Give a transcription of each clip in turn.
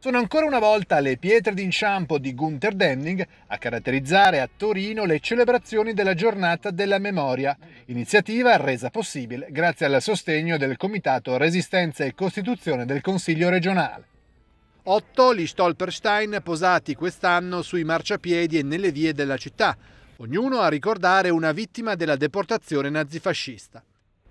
Sono ancora una volta le pietre d'inciampo di Gunther Denning a caratterizzare a Torino le celebrazioni della giornata della memoria, iniziativa resa possibile grazie al sostegno del Comitato Resistenza e Costituzione del Consiglio regionale. Otto gli Stolperstein posati quest'anno sui marciapiedi e nelle vie della città, ognuno a ricordare una vittima della deportazione nazifascista.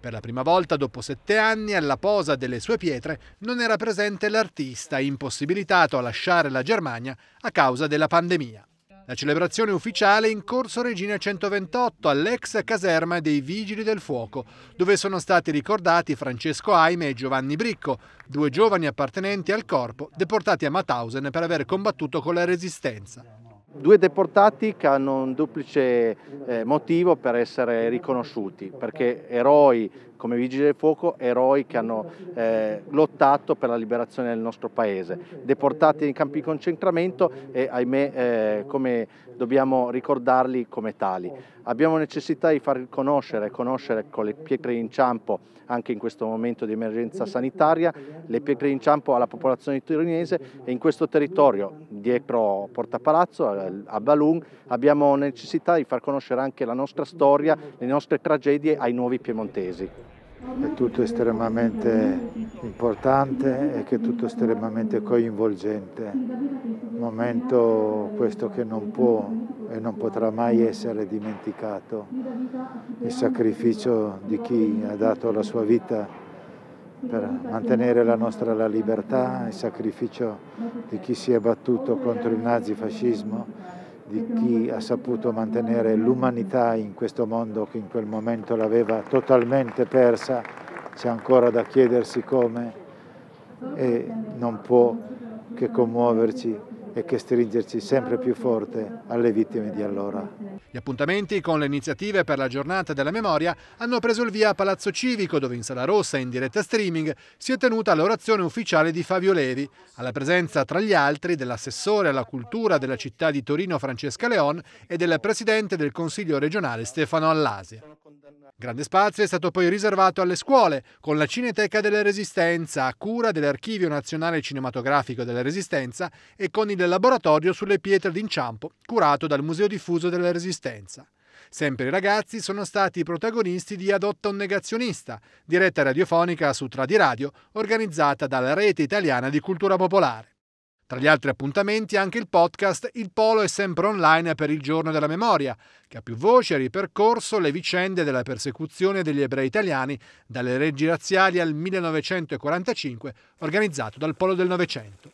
Per la prima volta dopo sette anni alla posa delle sue pietre non era presente l'artista impossibilitato a lasciare la Germania a causa della pandemia. La celebrazione ufficiale è in corso Regina 128 all'ex caserma dei Vigili del Fuoco, dove sono stati ricordati Francesco Aime e Giovanni Bricco, due giovani appartenenti al corpo deportati a Mauthausen per aver combattuto con la resistenza. Due deportati che hanno un duplice eh, motivo per essere riconosciuti, perché eroi come vigili del fuoco, eroi che hanno eh, lottato per la liberazione del nostro paese, deportati in campi di concentramento e ahimè eh, come dobbiamo ricordarli come tali. Abbiamo necessità di far conoscere conoscere con le pietre d'inciampo anche in questo momento di emergenza sanitaria, le pietre d'inciampo alla popolazione torinese e in questo territorio, dietro Porta Palazzo, a Balun, abbiamo necessità di far conoscere anche la nostra storia, le nostre tragedie ai nuovi piemontesi è tutto estremamente importante e che è tutto estremamente coinvolgente. Momento questo che non può e non potrà mai essere dimenticato. Il sacrificio di chi ha dato la sua vita per mantenere la nostra la libertà, il sacrificio di chi si è battuto contro il nazifascismo di chi ha saputo mantenere l'umanità in questo mondo che in quel momento l'aveva totalmente persa, c'è ancora da chiedersi come e non può che commuoverci e che stringerci sempre più forte alle vittime di allora. Gli appuntamenti con le iniziative per la giornata della memoria hanno preso il via a Palazzo Civico dove in Sala Rossa in diretta streaming si è tenuta l'orazione ufficiale di Fabio Levi, alla presenza tra gli altri dell'assessore alla cultura della città di Torino Francesca Leon e del presidente del Consiglio regionale Stefano Allasia. Grande spazio è stato poi riservato alle scuole, con la Cineteca della Resistenza, a cura dell'Archivio Nazionale Cinematografico della Resistenza e con il laboratorio sulle pietre d'inciampo, curato dal Museo Diffuso della Resistenza. Sempre i ragazzi sono stati i protagonisti di Adotta un negazionista, diretta radiofonica su Tradi Radio, organizzata dalla Rete Italiana di Cultura Popolare. Tra gli altri appuntamenti anche il podcast Il Polo è sempre online per il giorno della memoria, che ha più voce e ripercorso le vicende della persecuzione degli ebrei italiani dalle leggi razziali al 1945, organizzato dal Polo del Novecento.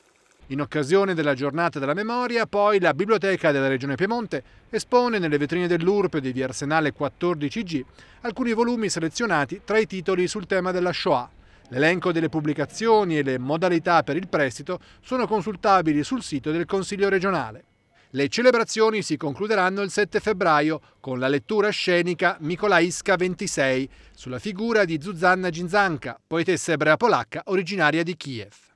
In occasione della giornata della memoria, poi la Biblioteca della Regione Piemonte espone nelle vetrine dell'URP di via Arsenale 14G alcuni volumi selezionati tra i titoli sul tema della Shoah L'elenco delle pubblicazioni e le modalità per il prestito sono consultabili sul sito del Consiglio regionale. Le celebrazioni si concluderanno il 7 febbraio con la lettura scenica Mikolaiska 26 sulla figura di Zuzanna Ginzanka, poetessa ebrea polacca originaria di Kiev.